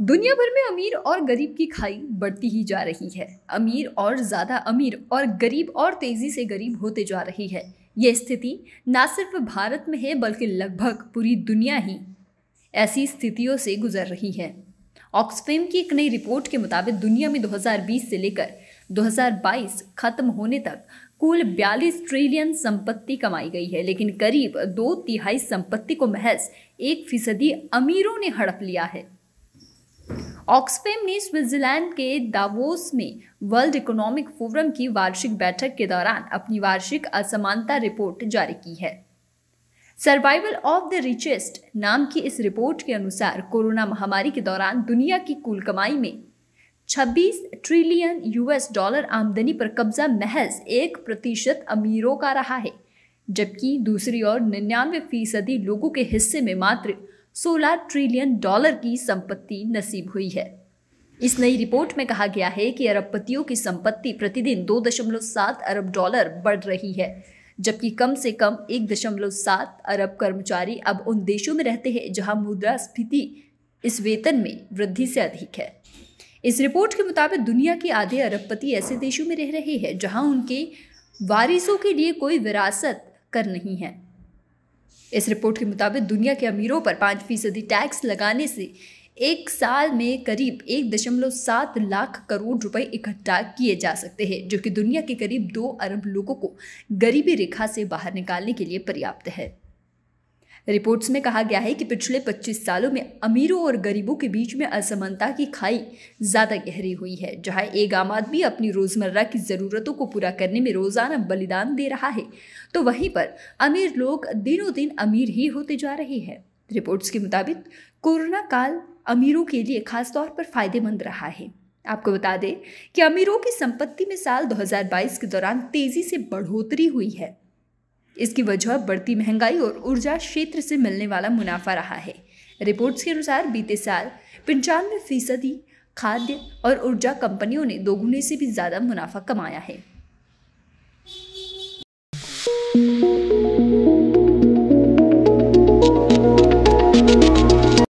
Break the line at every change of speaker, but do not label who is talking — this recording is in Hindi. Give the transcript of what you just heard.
दुनिया भर में अमीर और गरीब की खाई बढ़ती ही जा रही है अमीर और ज़्यादा अमीर और गरीब और तेज़ी से गरीब होते जा रही है यह स्थिति न सिर्फ भारत में है बल्कि लगभग पूरी दुनिया ही ऐसी स्थितियों से गुजर रही है ऑक्सफेम की एक नई रिपोर्ट के मुताबिक दुनिया में 2020 से लेकर 2022 खत्म होने तक कुल 42 ट्रिलियन संपत्ति कमाई गई है लेकिन करीब दो तिहाई संपत्ति को महज एक फीसदी अमीरों ने हड़प लिया है ऑक्सफेम ने स्विट्जरलैंड के दावोस में वर्ल्ड इकोनॉमिक फोरम की वार्षिक बैठक के दौरान अपनी वार्षिक असमानता रिपोर्ट जारी की है सर्वाइवल ऑफ द रिचेस्ट नाम की इस रिपोर्ट के अनुसार कोरोना महामारी के दौरान दुनिया की कुल कमाई में 26 ट्रिलियन यूएस डॉलर आमदनी पर कब्जा महज एक प्रतिशत अमीरों का रहा है जबकि दूसरी ओर निन्यानवे फीसदी लोगों के हिस्से में मात्र 16 ट्रिलियन डॉलर की संपत्ति नसीब हुई है इस नई रिपोर्ट में कहा गया है कि अरबपतियों की संपत्ति प्रतिदिन 2.7 अरब डॉलर बढ़ रही है जबकि कम से कम 1.7 अरब कर्मचारी अब उन देशों में रहते हैं जहां मुद्रास्फीति इस वेतन में वृद्धि से अधिक है इस रिपोर्ट के मुताबिक दुनिया के आधे अरबपति ऐसे देशों में रह रहे हैं जहां उनके वारिसों के लिए कोई विरासत कर नहीं है इस रिपोर्ट के मुताबिक दुनिया के अमीरों पर पाँच फीसदी टैक्स लगाने से एक साल में करीब एक दशमलव सात लाख करोड़ रुपए इकट्ठा किए जा सकते हैं जो कि दुनिया के करीब दो अरब लोगों को गरीबी रेखा से बाहर निकालने के लिए पर्याप्त है रिपोर्ट्स में कहा गया है कि पिछले 25 सालों में अमीरों और गरीबों के बीच में असमानता की खाई ज़्यादा गहरी हुई है जहां एक आम आदमी अपनी रोज़मर्रा की ज़रूरतों को पूरा करने में रोज़ाना बलिदान दे रहा है तो वहीं पर अमीर लोग दिनों दिन अमीर ही होते जा रहे हैं रिपोर्ट्स के मुताबिक कोरोना काल अमीरों के लिए खासतौर पर फायदेमंद रहा है आपको बता दें कि अमीरों की संपत्ति में साल 2022 के दौरान तेजी से बढ़ोतरी हुई है इसकी वजह बढ़ती महंगाई और ऊर्जा क्षेत्र से मिलने वाला मुनाफा रहा है रिपोर्ट्स के अनुसार बीते साल पंचानवे फीसदी खाद्य और ऊर्जा कंपनियों ने दोगुने से भी ज़्यादा मुनाफा कमाया है